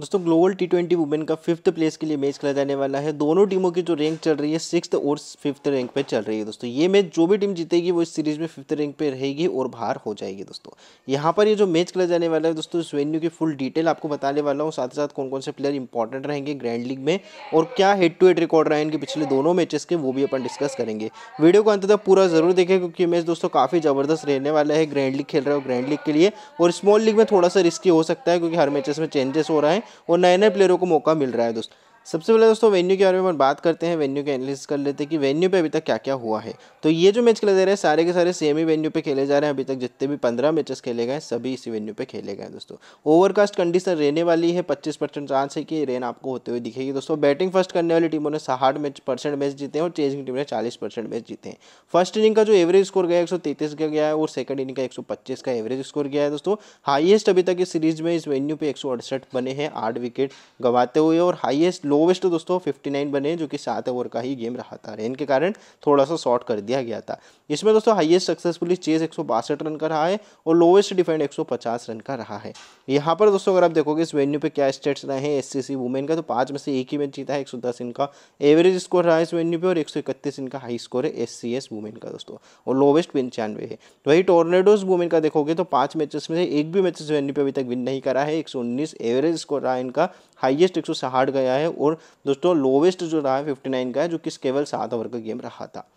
दोस्तों global T twenty women का fifth place के लिए मैच खेला जाने वाला है दोनों टीमों की जो रैंक चल रही है सिक्स और फिफ्थ रैंक पे चल रही है दोस्तों ये मैच जो भी टीम जीतेगी वो इस सीरीज में फिफ्थ रैंक पे रहेगी और बाहर हो जाएगी दोस्तों यहाँ पर ये जो मैच खेला जाने वाला है दोस्तों इस वेन्यू की फुल डिटेल आपको बताने वाला हूँ साथ साथ कौन कौन से प्लेयर इंपॉर्टेंट रहेंगे ग्रैंड लीग में और क्या हेड टू हेड रिकॉर्ड रहे इनके पिछले दोनों मैचेस के वो भी अपन डिस्कस करेंगे वीडियो को अंत तक पूरा जरूर देखें क्योंकि मैच दोस्तों काफ़ी ज़बरदस्त रहने वाला है ग्रैंड लीग खेल रहे हो ग्रैंड लीग के लिए और स्मॉल लीग में थोड़ा सा रिस्की हो सकता है क्योंकि हर मैचेस में चेंजेस हो रहा है वो नए नए प्लेयरों को मौका मिल रहा है दोस्त सबसे पहले दोस्तों वेन्यू के बारे में बात करते हैं वेन्यू के एनालिसिस कर लेते हैं कि वेन्यू पे अभी तक क्या क्या हुआ है तो ये जो मैच खेले जा रहे हैं सारे के सारे सेम ही वेन्यू पे खेले जा रहे हैं अभी तक जितने भी पंद्रह मैचेस खेले गए सभी इसी वेन्यू पे खेले गए दोस्तों ओवरकास्ट कंडीशन रहने वाली है पच्चीस परसेंट चांस है कि रेन आपको होते हुए दिखेगी दोस्तों बैटिंग फर्स्ट करने वाली टीमों ने साठ मैच परसेंट मैच जीते हैं और चेंजिंग टीम ने चालीस परसेंट मैच जीते हैं फर्स्ट इनिंग का जो एवरेज स्कोर गया एक का गया है और सेकंड इनिंग का एक का एवरेज स्कोर गया है दोस्तों हाइएस्ट अभी तक इस सीरीज में इस वेन्यू पे एक बने हैं आठ विकेट गंवाते हुए और हाइएस्ट लोवेस्ट तो दोस्तों 59 बने जो कि सात ओवर का ही गेम रहा था रेन के कारण थोड़ा सा शॉर्ट कर दिया गया था इसमें दोस्तों हाईएस्ट सक्सेसफुली चेज एक रन का रहा है और लोवेस्ट डिफेंड 150 रन का रहा है यहाँ पर दोस्तों अगर आप देखोगे इस वेन्यू पे क्या स्टेट्स रहे हैं एस सी का तो पाँच में से एक ही मैच जीता है एक इनका एवरेज स्कोर रहा है इस वेन्यू पे और एक इनका हाई स्कोर है एस सी एस का दोस्तों और लोवेस्ट पंचानवे है तो वही टोर्नेडोज वुमेन का देखोगे तो पाँच मैचेस में से एक भी मैच वेन्यू पे अभी तक विन नहीं करा है एक एवरेज स्कोर रहा है इनका हाईएस्ट एक गया है और दोस्तों लोवेस्ट जो रहा है फिफ्टी का है जो कि केवल सात ओवर का गेम रहा था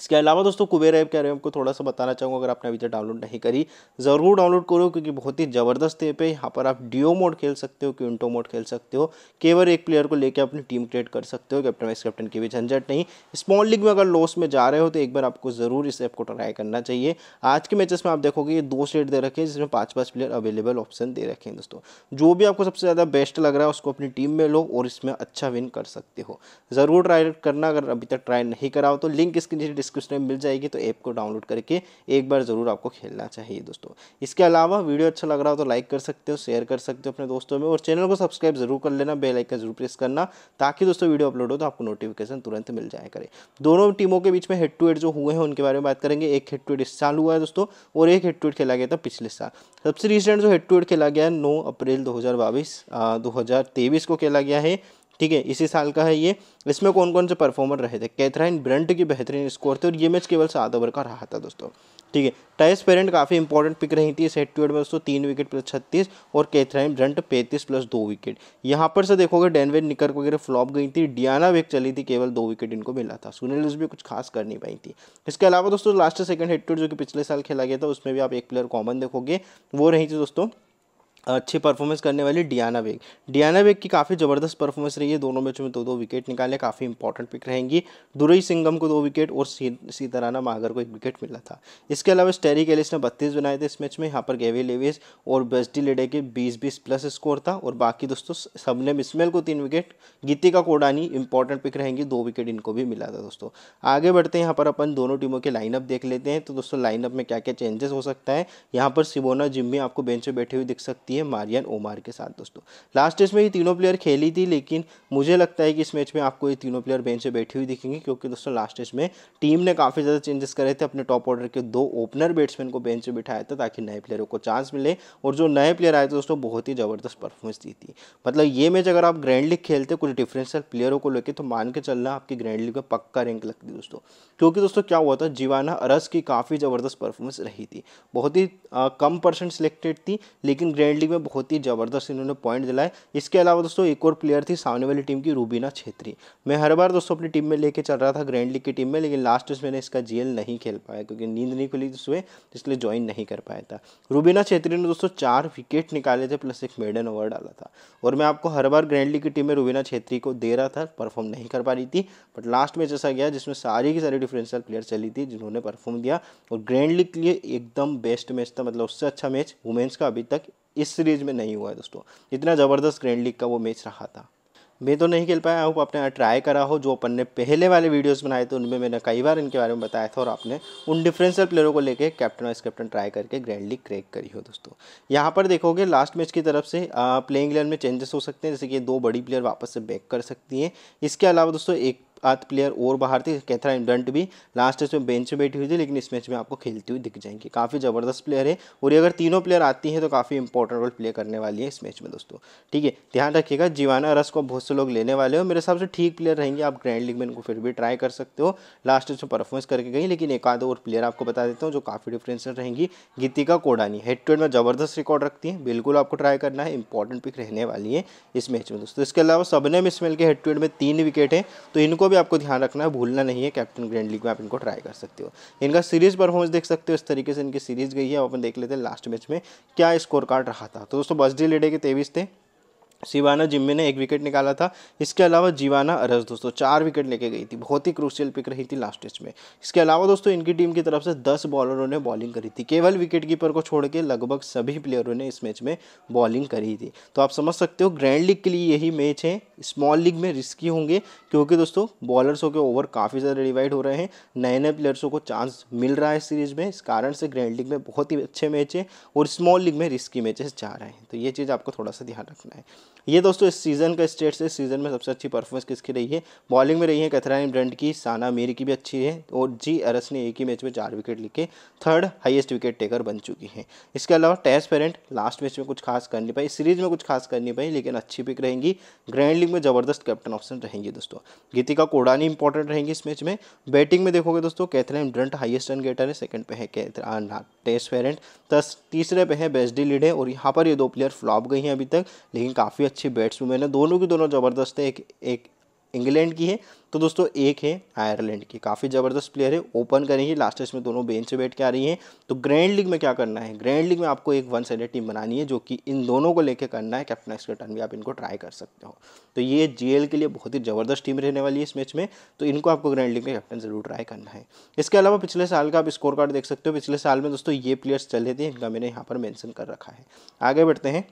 इसके अलावा दोस्तों कुबेर ऐप के बारे में आपको थोड़ा सा बताना चाहूँगा अगर आपने अभी तक डाउनलोड नहीं करी ज़रूर डाउनलोड करो क्योंकि बहुत ही ज़बरदस्त ऐप है यहाँ पर आप डीओ मोड खेल सकते हो क्विंटो मोड खेल सकते हो केवल एक प्लेयर को लेकर अपनी टीम क्रिएट कर सकते हो कैप्टन वाइस कैप्टन की भी झंझट नहीं स्मॉल लीग में अगर लॉस में जा रहे हो तो एक बार आपको ज़रूर इस ऐप को ट्राई करना चाहिए आज के मैचेस में आप देखोगे ये दो सेट दे रखे हैं जिसमें पाँच पाँच प्लेयर अवेलेबल ऑप्शन दे रखे हैं दोस्तों जो भी आपको सबसे ज़्यादा बेस्ट लग रहा है उसको अपनी टीम में लो और इसमें अच्छा विन कर सकते हो ज़रूर ट्राई करना अगर अभी तक ट्राई नहीं करा हो तो लिंक इसके नीचे डिस्क्रिप्शन में मिल जाएगी तो ऐप को डाउनलोड करके एक बार ज़रूर आपको खेलना चाहिए दोस्तों इसके अलावा वीडियो अच्छा लग रहा हो तो लाइक कर सकते हो शेयर कर सकते हो अपने दोस्तों में और चैनल को सब्सक्राइब जरूर कर लेना बेलाइकन जरूर प्रेस करना ताकि दोस्तों वीडियो अपलोड हो तो आपको नोटिफिकेशन तुरंत मिल जाए करे दोनों टीमों के बीच में हेड टू हेड जो हुए हैं उनके बारे में बात करेंगे एक हेड टू हेड इस साल हुआ है दोस्तों और एक हेड टू हेड खेला गया था पिछले साल सबसे रिसेंट जो हेड टू हेड खेला गया है नौ अप्रैल दो हज़ार बाईस दो हज़ार तेईस को खेला गया है ठीक है इसी साल का है ये इसमें कौन कौन से परफॉर्मर रहे थे कैथराइन ब्रंट की बेहतरीन स्कोर थे और ये मैच केवल सात ओवर का रहा था दोस्तों ठीक है टाइस पेरेंट काफ़ी इंपॉर्टेंट पिक रही थी इस हेड टू हेड में दोस्तों तीन विकेट प्लस छत्तीस और कैथराइन ब्रंट पैंतीस प्लस दो विकेट यहाँ पर से देखोगे डेनवेन निकर वगैरह फ्लॉप गई थी डियाना वेक चली थी केवल दो विकेट इनको मिला था सुनील भी कुछ खास कर नहीं पाई थी इसके अलावा दोस्तों लास्ट सेकंड हेड टू जो कि पिछले साल खेला गया था उसमें भी आप एक प्लेयर कॉमन देखोगे वो रही थी दोस्तों अच्छी परफॉर्मेंस करने वाली डियाना बेग डियाना बेग की काफ़ी ज़बरदस्त परफॉर्मेंस रही है दोनों मैचों में दो दो विकेट निकाले काफ़ी इंपॉर्टेंट पिक रहेंगी दुरई सिंगम को दो विकेट और सीताराना मागर को एक विकेट मिला था इसके अलावा स्टेरी कैलिस ने बत्तीस बनाए थे इस मैच में यहाँ पर गेवी लेविस और बेस्टी लेडे के बीस बीस प्लस स्कोर था और बाकी दोस्तों सबने मिसमेल को तीन wicket Geetika Kodali important pick रहेंगी दो विकेट इनको भी मिला था दोस्तों आगे बढ़ते हैं यहाँ पर अपन दोनों टीमों के लाइनअप देख लेते हैं तो दोस्तों लाइनअप में क्या क्या चेंजेस हो सकता है यहाँ पर सिबोना जिम्मी आपको बेंच पर बैठे हुई दिख सकती है है मारियन ओमार के साथ दोस्तों लास्ट में ये तीनों प्लेयर खेली थी लेकिन मुझे लगता है कि इस मैच में आपको ये तीनों प्लेयर बेंच से बैठी हुई दिखेंगे क्योंकि दोस्तों लास्ट टेस्ट में टीम ने काफ़ी ज़्यादा चेंजेस करे थे अपने टॉप ऑर्डर के दो ओपनर बैट्समैन को बेंच से बिठाया था ताकि नए प्लेयरों को चांस मिले और जो नए प्लेयर आए थे दोस्तों बहुत ही ज़बरदस्त परफॉर्मेंस दी थी मतलब ये मैच अगर आप ग्रैंड लीग खेलते कुछ डिफरेंशियल प्लेयरों को लेकर तो मान के चलना आपकी ग्रैंड लीग में पक्का रैंक लगती दोस्तों क्योंकि दोस्तों क्या हुआ था जीवाना अरस की काफ़ी ज़बरदस्त परफॉर्मेंस रही थी बहुत ही कम परसेंट सिलेक्टेड थी लेकिन ग्रैंड बैटिंग में बहुत ही ज़बरदस्त इन्होंने पॉइंट दिलाए इसके अलावा दोस्तों एक और प्लेयर थी सामने वाली टीम की रूबीना छेत्री मैं हर बार दोस्तों अपनी टीम में लेके चल रहा था ग्रैंड लीग की टीम में लेकिन लास्ट में मैंने इसका जीएल नहीं खेल पाया क्योंकि नींद नहीं खुली उसमें इसलिए ज्वाइन नहीं कर पाया था रूबीना छेत्री ने दोस्तों चार विकेट निकाले थे प्लस एक मेडन ओवर डाला था और मैं आपको हर बार ग्रैंड लीग की टीम में रूबीना छेत्री को दे रहा था परफॉर्म नहीं कर पा रही थी बट लास्ट मैच ऐसा गया जिसमें सारी की सारी डिफरेंशियल प्लेयर चली थी जिन्होंने परफॉर्म दिया और ग्रैंड लीग के लिए एकदम बेस्ट मैच था मतलब उससे अच्छा मैच वुमेंस का अभी तक इस सीरीज़ में नहीं हुआ है दोस्तों इतना ज़बरदस्त ग्रैंड लीग का वो मैच रहा था मैं तो नहीं खेल पाया हूँ आपने ट्राई करा हो जो अपन ने पहले वाले वीडियोस बनाए थे उनमें मैंने कई बार इनके बारे में बताया था और आपने उन डिफरेंशियल प्लेयरों को लेके कैप्टन वाइस कैप्टन ट्राई करके ग्रैंड लीग क्रैक करी हो दोस्तों यहाँ पर देखोगे लास्ट मैच की तरफ से प्लेइंग इलेवन में चेंजेस हो सकते हैं जैसे कि दो बड़ी प्लेयर वापस से बैक कर सकती हैं इसके अलावा दोस्तों एक आत प्लेयर और बाहर थी कैथरा डंट भी लास्ट इसमें बेंच में बैठी हुई थी लेकिन इस मैच में आपको खेलती हुई दिख जाएंगी काफ़ी ज़बरदस्त प्लेयर है और ये अगर तीनों प्लेयर आती हैं तो काफ़ी इंपॉर्टेंट रोल प्ले करने वाली है इस मैच में दोस्तों ठीक है ध्यान रखिएगा जीवाना रस को बहुत से लोग लेने वाले हो मेरे हिसाब से ठीक प्लेयर रहेंगे आप ग्रैंड लीग में इनको फिर भी ट्राई कर सकते हो लास्ट इसमें परफॉर्मेंस करके गई लेकिन एक आध और प्लेयर आपको बता देता हूँ जो काफ़ी डिफरेंशियल रहेंगी Geetika Kodali head to head में ज़बरदस्त रिकॉर्ड रखती है बिल्कुल आपको ट्राई करना है इंपॉर्टेंट पिक रहने वाली है इस मैच में दोस्तों इसके अलावा सबने मिसमेल के हेड टू हेड में तीन विकेट हैं तो इनको भी आपको ध्यान रखना है भूलना नहीं है कैप्टन ग्रैंड लीग में आप इनको ट्राई कर सकते हो इनका सीरीज परफॉर्मेंस देख सकते हो इस तरीके से इनकी सीरीज गई है अपन देख लेते हैं लास्ट मैच में क्या स्कोर कार्ड रहा था तो दोस्तों बस डी लेडे के तेवीस थे शिवाना जिम्मे ने एक विकेट निकाला था इसके अलावा जीवाना अरस दोस्तों चार विकेट लेके गई थी बहुत ही क्रूशियल पिक रही थी लास्ट टेस्ट में इसके अलावा दोस्तों इनकी टीम की तरफ से दस बॉलरों ने बॉलिंग करी थी केवल विकेट कीपर को छोड़ के लगभग सभी प्लेयरों ने इस मैच में बॉलिंग करी थी तो आप समझ सकते हो ग्रैंड लीग के लिए यही मैच है स्मॉल लीग में रिस्की होंगे क्योंकि दोस्तों बॉलर्सों के ओवर काफ़ी ज़्यादा डिवाइड हो रहे हैं नए नए प्लेयर्सों को चांस मिल रहा है इस सीरीज में इस कारण से ग्रैंड लीग में बहुत ही अच्छे मैच है और स्मॉल लीग में रिस्की मैचेस जा रहे हैं तो ये चीज़ आपको थोड़ा सा ध्यान रखना है ये दोस्तों इस सीज़न का स्टेट से सीज़न में सबसे अच्छी परफॉर्मेंस किसकी रही है बॉलिंग में रही है कैथराइन ब्रंट की साना मीर की भी अच्छी है और जी अरस ने एक ही मैच में चार विकेट लिखे थर्ड हाईएस्ट विकेट टेकर बन चुकी हैं इसके अलावा टेस पेरेंट लास्ट मैच में कुछ खास कर नहीं पाई सीरीज में कुछ खास कर नहीं पाई लेकिन अच्छी पिक रहेंगी ग्रैंड लीग में ज़बरदस्त कैप्टन ऑप्शन रहेंगी दोस्तों गीतिका कोडानी इंपॉर्टेंट रहेंगी इस मैच में बैटिंग में देखोगे दोस्तों Katherine Brunt highest run getter है सेकेंड पे है टेस्ट पेरेंट तीसरे पे है बेस्ट लीड है और यहाँ पर ये दो प्लेयर फ्लॉप गई हैं अभी तक लेकिन काफ़ी अच्छी बैट्समैन है दोनों की दोनों ज़बरदस्त है एक एक इंग्लैंड की है तो दोस्तों एक है आयरलैंड की काफ़ी ज़बरदस्त प्लेयर है ओपन करेंगी लास्ट टेस्ट में दोनों बेंच से बैठ के आ रही हैं तो ग्रैंड लीग में क्या करना है ग्रैंड लीग में आपको एक वन साइडेड टीम बनानी है जो कि इन दोनों को लेकर करना है कैप्टन एक्स टर्न भी आप इनको ट्राई कर सकते हो तो ये जे के लिए बहुत ही ज़बरदस्त टीम रहने वाली है इस मैच में तो इनको आपको ग्रैंड लीग में कैप्टन ज़रूर ट्राई करना है इसके अलावा पिछले साल का आप स्कोर कार्ड देख सकते हो पिछले साल में दोस्तों ये प्लेयर्स चले थे इनका मैंने यहाँ पर मैंसन कर रखा है आगे बढ़ते हैं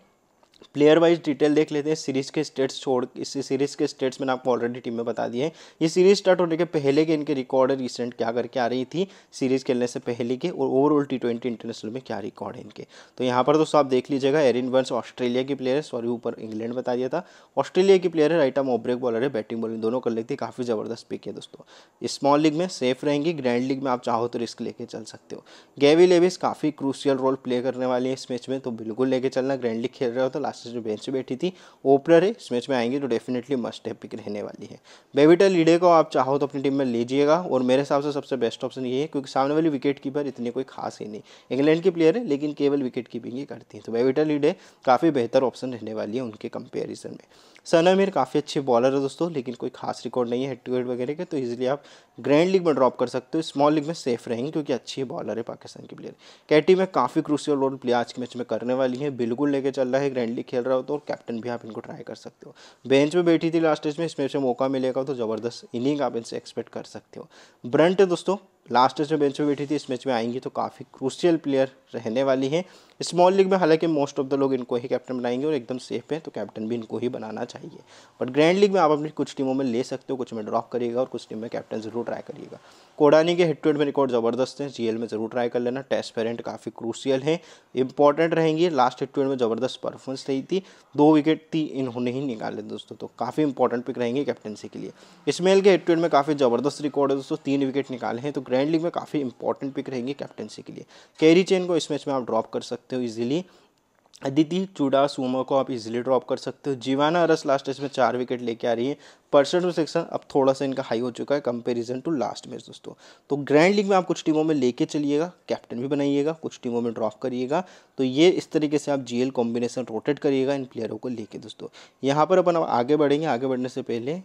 प्लेयर वाइज डिटेल देख लेते हैं सीरीज़ के स्टेट्स छोड़ इस सीरीज़ के स्टेट्स मैंने आपको ऑलरेडी टीम में बता दिए हैं ये सीरीज़ स्टार्ट होने के पहले के इनके रिकॉर्ड है रिसेंट क्या करके आ रही थी सीरीज़ खेलने से पहले के और ओवरऑल टी ट्वेंटी इंटरनेशनल में क्या रिकॉर्ड है इनके तो यहाँ पर दोस्तों आप देख लीजिएगा एरिन वर्स ऑस्ट्रेलिया की प्लेयर है सॉरी ऊपर इंग्लैंड बता दिया था ऑस्ट्रेलिया की प्लेयर है राइट आम ओब्रेक बॉलर है बैटिंग बॉलिंग दोनों कर लेती है काफ़ी ज़बरदस्त पिक है दोस्तों स्मॉल लीग में सेफ रहेंगी ग्रैंड लीग में आप चाहो तो रिस्क लेके चल सकते हो गैवी लेविस काफ़ी क्रूशियल रोल प्ले करने वाली है इस मैच में तो बिल्कुल लेके चलना ग्रैंड लीग खेल रहे हो तो लास्ट जो बेंच बैठी थी ओपनर है इस मैच में आएंगे तो डेफिनेटली मस्ट है पिक रहने वाली है बेबीटा लीडे को आप चाहो तो अपनी टीम में लीजिएगा और मेरे हिसाब से सबसे बेस्ट ऑप्शन ये है क्योंकि सामने वाली विकेट कीपर इतनी कोई खास ही नहीं इंग्लैंड की प्लेयर है लेकिन केवल विकेट कीपिंग ही करती है तो बेबीटा लीडे काफ़ी बेहतर ऑप्शन रहने वाली है उनके कंपेरिजन में सना मीर काफ़ी अच्छे बॉलर है दोस्तों लेकिन कोई खास रिकॉर्ड नहीं है हेड टू हेड वगैरह के तो इजीली आप ग्रैंड लीग में ड्रॉप कर सकते हो स्मॉल लीग में सेफ रहेंगे क्योंकि अच्छी बॉलर है पाकिस्तान की प्लेयर कैटी में काफ़ी क्रूसियल रोल प्ले आज के मैच में करने वाली है बिल्कुल लेके चल रहा है ग्रैंड आईपीएल खेल रहा हो तो कैप्टन भी आप इनको ट्राई कर सकते हो बेंच में बैठी थी लास्ट स्टेज में इसमें से मौका मिलेगा तो ज़बरदस्त इनिंग आप इनसे एक्सपेक्ट कर सकते हो ब्रंट दोस्तों लास्ट जो बेंच में बैठी थी इस मैच में आएंगी तो काफ़ी क्रूशियल प्लेयर रहने वाली हैं स्मॉल लीग में हालांकि मोस्ट ऑफ द लोग इनको ही कैप्टन बनाएंगे और एकदम सेफ है तो कैप्टन भी इनको ही बनाना चाहिए बट ग्रैंड लीग में आप अपनी कुछ टीमों में ले सकते हो कुछ में ड्रॉप करिएगा और कुछ टीम में कैप्टन जरूर ट्राई करिएगा कोडानी के हिट टू हिट में रिकॉर्ड ज़बरदस्त हैं जीएल में ज़रूर ट्राई कर लेना टेस्ट पेरेंट काफ़ी क्रूशियल हैं इंपॉर्टेंट रहेंगी लास्ट हिट टू हिट में ज़बरदस्त परफॉर्मेंस रही थी दो विकेट थी इन्होंने ही निकाले दोस्तों तो काफ़ी इंपॉर्टेंट पिक रहेंगे कैप्टनसी के लिए स्मेल के हिट टू हिट में काफ़ी ज़बरदस्त रिकॉर्ड है दोस्तों तीन विकेट निकाले हैं तो ग्रैंड लीग में काफ़ी इंपॉर्टेंट पिक रहेंगी कैप्टनसी के लिए कैरी चेन को इस मैच में आप ड्रॉप कर सकते हो इजीली अदिति चूडा सुमो को आप इजीली ड्रॉप कर सकते हो जीवाना अरस लास्ट टेस्ट में चार विकेट लेके आ रही है परसेंट सेक्शन अब थोड़ा सा इनका हाई हो चुका है कंपैरिजन टू लास्ट मैच दोस्तों तो ग्रैंड लीग में आप कुछ टीमों में लेके चलिएगा कैप्टन भी बनाइएगा कुछ टीमों में ड्रॉप करिएगा तो ये इस तरीके से आप जीएल कॉम्बिनेशन रोटेट करिएगा इन प्लेयरों को लेके दोस्तों यहाँ पर अपन आगे बढ़ेंगे आगे बढ़ने से पहले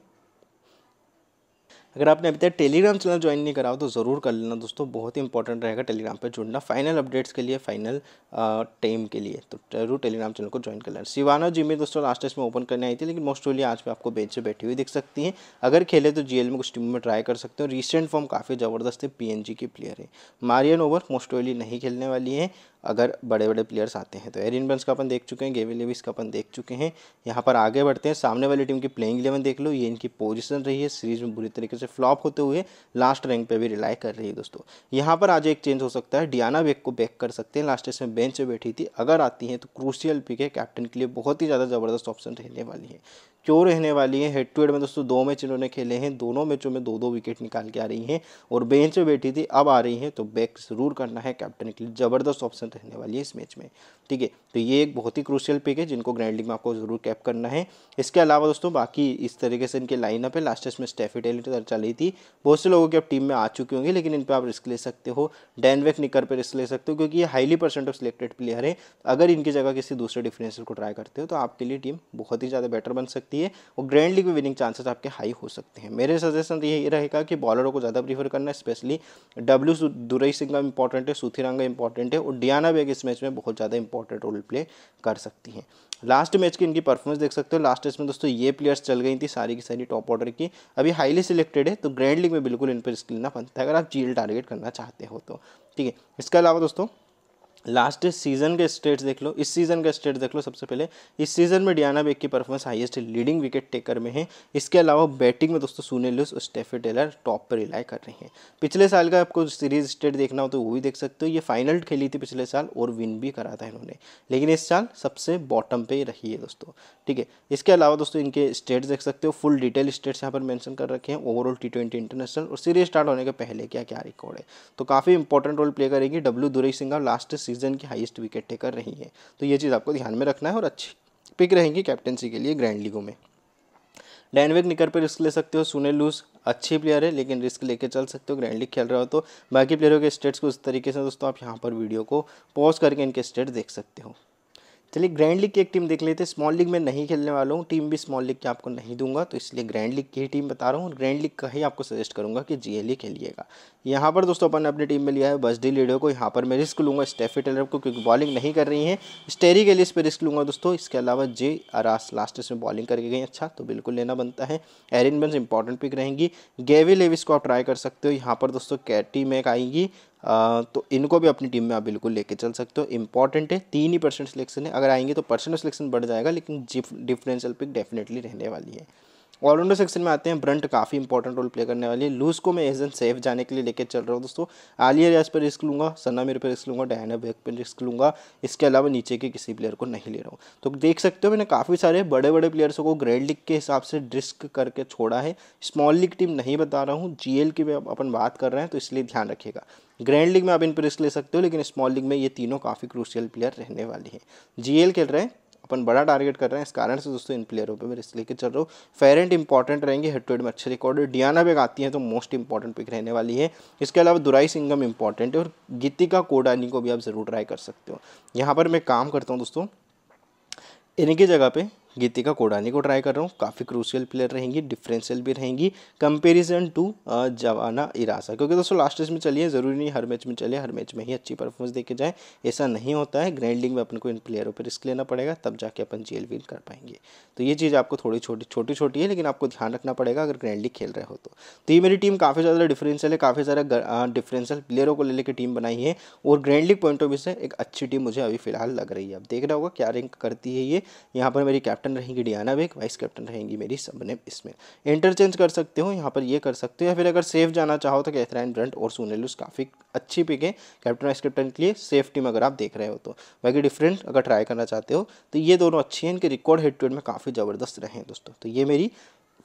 अगर आपने अभी तक टेलीग्राम चैनल ज्वाइन नहीं करा हो तो ज़रूर कर लेना दोस्तों बहुत ही इंपॉर्टेंट रहेगा टेलीग्राम पर जुड़ना फाइनल अपडेट्स के लिए फाइनल टाइम के लिए तो जरूर टेलीग्राम चैनल को ज्वाइन कर लेना सिवाना जी में दोस्तों लास्ट टेस्ट में ओपन करने आई थी लेकिन मोस्टली आज भी आपको बेंच से बैठी हुई दिख सकती हैं अगर खेले तो जीएल में कुछ टीम में ट्राई कर सकते हो रिसेंट फॉर्म काफ़ी ज़बरदस्त है पी की प्लेयर है मारियन ओवर मोस्टली नहीं खेलने वाली है अगर बड़े बड़े प्लेयर्स आते हैं तो एरिन इंडियंस का अपन देख चुके हैं गेविल लेविस का अपन देख चुके हैं यहाँ पर आगे बढ़ते हैं सामने वाली टीम की प्लेइंग इलेवन देख लो ये इनकी पोजीशन रही है सीरीज में बुरी तरीके से फ्लॉप होते हुए लास्ट रैंक पर भी रिलाई कर रही है दोस्तों यहाँ पर आज एक चेंज हो सकता है डियाना बेग को बैक कर सकते हैं लास्ट इसमें बेंच पर बैठी थी अगर आती हैं तो क्रूशियल पिक है कैप्टन के लिए बहुत ही ज़्यादा ज़बरदस्त ऑप्शन रहने वाली है क्यों रहने वाली है हेड टू हेड में दोस्तों दो मैच इन्होंने खेले हैं दोनों मैचों में दो दो विकेट निकाल के आ रही हैं और बेंच पे बैठी थी अब आ रही हैं तो बैक ज़रूर करना है कैप्टन के लिए ज़बरदस्त ऑप्शन रहने वाली है इस मैच में ठीक है तो ये एक बहुत ही क्रूशियल पिक है जिनको ग्रैंड लीग में आपको जरूर कैप करना है इसके अलावा दोस्तों बाकी इस तरीके से इनके लाइनअप है लास्ट में स्टेफी टेली रही थी बहुत से लोगों की अब टीम में आ चुकी होंगे लेकिन इन पर आप रिस्क ले सकते हो डैनवेक निकर पर रिस्क ले सकते हो क्योंकि ये highly percent of selected player है अगर इनकी जगह किसी दूसरे डिफेंसर को ट्राई करते हो तो आपके लिए टीम बहुत ही ज़्यादा बेटर बन सकती है और ग्रैंड लीग में विनिंग चांसेस आपके हाई हो सकते हैं मेरे सजेशन तो यही रहेगा कि बॉलरों को ज़्यादा प्रीफर करना स्पेशली डब्ल्यू दुरई सिंह का इंपॉर्टेंट है सुथिरंगा इंपॉर्टेंट है और डियाना बेग इस मैच में बहुत ज़्यादा इंपॉर्टेंट रोल रोल प्ले कर सकती हैं लास्ट मैच की इनकी परफॉर्मेंस देख सकते हो लास्ट मैच में दोस्तों ये प्लेयर्स चल गई थी सारी की सारी टॉप ऑर्डर की अभी हाईली सिलेक्टेड है तो ग्रैंड लीग में बिल्कुल इन पर स्किल ना बनता है अगर आप जीएल टारगेट करना चाहते हो तो ठीक है इसके अलावा दोस्तों लास्ट सीजन के स्टेट्स देख लो इस सीजन का स्टेट देख लो सबसे पहले इस सीजन में डियाना बेग की performance highest leading wicket taker में है इसके अलावा बैटिंग में दोस्तों सुनील लुस और स्टेफी टेलर टॉप पर रिलाई कर रहे हैं पिछले साल का आपको सीरीज स्टेट देखना हो तो वो भी देख सकते हो ये फाइनल खेली थी पिछले साल और विन भी करा था इन्होंने लेकिन इस साल सबसे बॉटम पर रही है दोस्तों ठीक है इसके अलावा दोस्तों इनके स्टेट्स देख सकते हो फुल डिटेल स्टेट्स यहाँ पर मैंशन कर रखे हैं ओवरऑल टी ट्वेंटी इंटरनेशनल और सीरीज स्टार्ट होने के पहले क्या क्या रिकॉर्ड है तो काफ़ी इंपॉर्टेंट रोल प्ले करेगी W Durai Singh last season की हाईएस्ट विकेट टेकर रही हैं तो ये चीज़ आपको ध्यान में रखना है और अच्छी पिक रहेंगी कैप्टनसी के लिए ग्रैंड लीगों में डैनविक निकर पर रिस्क ले सकते हो सुनील लूस अच्छी प्लेयर है लेकिन रिस्क लेके चल सकते हो ग्रैंड लीग खेल रहा हो तो बाकी प्लेयरों के स्टेट्स को उस तरीके से दोस्तों आप यहाँ पर वीडियो को पॉज करके इनके स्टेट देख सकते हो चलिए ग्रैंड लीग की एक टीम देख लेते हैं स्मॉल लीग में नहीं खेलने वाला हूँ टीम भी स्मॉल लीग की आपको नहीं दूंगा तो इसलिए ग्रैंड लीग की ही टीम बता रहा हूँ ग्रैंड लीग का ही आपको सजेस्ट करूँगा कि जी e खेलिएगा यहाँ पर दोस्तों अपन ने अपनी टीम में लिया है बजडी लीडो को यहाँ पर मैं रिस्क लूँगा स्टेफी टेलर को क्योंकि बॉलिंग नहीं कर रही है स्टेरी के लिए इस पर रिस्क लूँगा दोस्तों इसके अलावा जे आरास लास्ट इसमें बॉलिंग करके गई अच्छा तो बिल्कुल लेना बनता है एरिन बंस इंपॉर्टेंट पिक रहेंगी गेवी लेविस को आप ट्राई कर सकते हो यहाँ पर दोस्तों कैटी मैक आएंगी तो इनको भी अपनी टीम में आप बिल्कुल लेके चल सकते हो इंपॉर्टेंट है तीन ही परसेंट सिलेक्शन है अगर आएंगे तो परसेंट ऑफ सिलेक्शन बढ़ जाएगा लेकिन डिफरेंशियल पिक डेफिनेटली रहने वाली है ऑलराउंडर सेक्शन में आते हैं ब्रंट काफ़ी इंपॉर्टेंट रोल प्ले करने वाली है लूज को मैं एज एन सेफ जाने के लिए लेकर चल रहा हूँ दोस्तों आलिया रियाज पर रिस्क लूँगा सन्ना मेरे पर रिस्क लूँगा डायना बेग पर रिस्क लूँगा इसके अलावा नीचे के किसी प्लेयर को नहीं ले रहा हूँ तो देख सकते हो मैंने काफ़ी सारे बड़े बड़े प्लेयर्सों को ग्रेड लीग के हिसाब से रिस्क करके छोड़ा है स्मॉल लीग टीम नहीं बता रहा हूँ जी की भी अपन बात कर रहे हैं तो इसलिए ध्यान रखिएगा ग्रैंड लीग में आप इन पर रिस्क ले सकते हो लेकिन स्मॉल लीग में ये तीनों काफ़ी क्रूशियल प्लेयर रहने वाले हैं जी खेल रहे हैं अपन बड़ा टारगेट कर रहे हैं इस कारण से दोस्तों इन प्लेयरों पर मैं रिस्क लेकर चल रहा हूँ फेरेंट इंपॉर्टेंट रहेंगे हेड टू हेड में अच्छे रिकॉर्ड डियाना बेग आती है तो मोस्ट इंपॉर्टेंट पिक रहने वाली है इसके अलावा दुराई सिंगम इंपॉर्टेंट है और गीतिका कोडानी को भी आप ज़रूर ट्राई कर सकते हो यहाँ पर मैं काम करता हूँ दोस्तों इनकी जगह पे गीतिका कोडानी को ट्राई कर रहा हूँ काफ़ी क्रूशियल प्लेयर रहेंगी डिफरेंशियल भी रहेंगी कंपेरिजन टू जवाना इरासा क्योंकि दोस्तों लास्ट मैच में चलिए ज़रूरी नहीं हर मैच में चलिए हर मैच में ही अच्छी परफॉर्मेंस देके जाए ऐसा नहीं होता है ग्रैंडिंग में अपन को इन प्लेयरों पर रिस्क लेना पड़ेगा तब जाके अपन जी विन कर पाएंगे तो ये चीज़ आपको थोड़ी छोटी छोटी छोटी है लेकिन आपको ध्यान रखना पड़ेगा अगर ग्रैंडिंग खेल रहे हो तो, तो ये मेरी टीम काफ़ी ज़्यादा डिफरेंशियल है काफ़ी सारे डिफरेंशियल प्लेयरों को ले लेकर टीम बनाई है और ग्रैंड पॉइंट ऑफ व्यू से एक अच्छी टीम मुझे अभी फिलहाल लग रही है अब देख रहा होगा क्या रैंक करती है ये यहाँ पर मेरी कैप्टन कैप्टन रहेंगी डियाना बेग वाइस कैप्टन रहेंगी मेरी सबने इसमें इंटरचेंज कर सकते हो यहाँ पर ये कर सकते हो या फिर अगर सेफ जाना चाहो तो कैथराइन ब्रंट और सोनेलुस काफ़ी अच्छी पिक है कैप्टन वाइस कैप्टन के लिए सेफ टीम अगर आप देख रहे हो तो बाकी डिफरेंट अगर ट्राई करना चाहते हो तो ये दोनों अच्छी हैं इनके रिकॉर्ड हेड टू हेड में काफ़ी ज़बरदस्त रहे हैं दोस्तों तो ये मेरी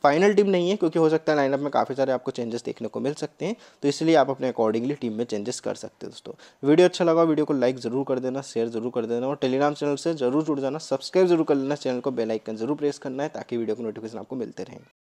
फाइनल टीम नहीं है क्योंकि हो सकता है लाइनअप में काफ़ी सारे आपको चेंजेस देखने को मिल सकते हैं तो इसलिए आप अपने अकॉर्डिंगली टीम में चेंजेस कर सकते हैं दोस्तों वीडियो अच्छा लगा वीडियो को लाइक ज़रूर कर देना शेयर ज़रूर कर देना और टेलीग्राम चैनल से जरूर जुड़ जाना सब्सक्राइब जरूर कर लेना चैनल को बेलाइकन जरूर प्रेस करना है ताकि वीडियो को नोटिफिकेशन आपको मिलते रहें